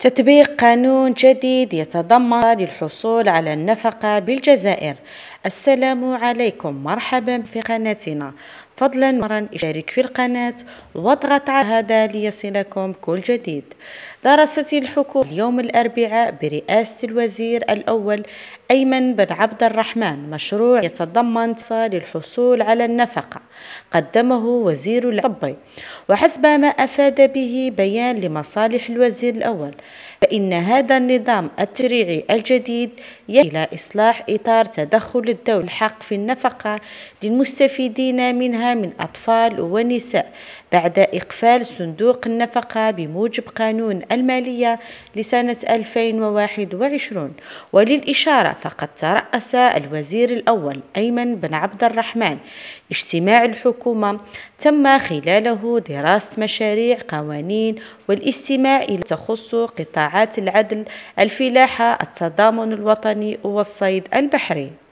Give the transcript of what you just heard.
تطبيق قانون جديد يتضمن للحصول على النفقة بالجزائر السلام عليكم مرحبا في قناتنا فضلا مرا اشترك في القناة واضغط على هذا ليصلكم كل جديد درست الحكومة اليوم الأربعاء برئاسة الوزير الأول أيمن بن عبد الرحمن مشروع يتضمن للحصول على النفقة قدمه وزير الطبي وحسب ما أفاد به بيان لمصالح الوزير الأول فإن هذا النظام التريعي الجديد إلى إصلاح إطار تدخل الدولة الحق في النفقة للمستفيدين منها من أطفال ونساء بعد إقفال صندوق النفقة بموجب قانون المالية لسنة 2021 وللإشارة فقد ترأس الوزير الأول أيمن بن عبد الرحمن اجتماع الحكومة تم خلاله دراسة مشاريع قوانين والاستماع إلى تخص قطاعات العدل الفلاحة التضامن الوطني والصيد البحري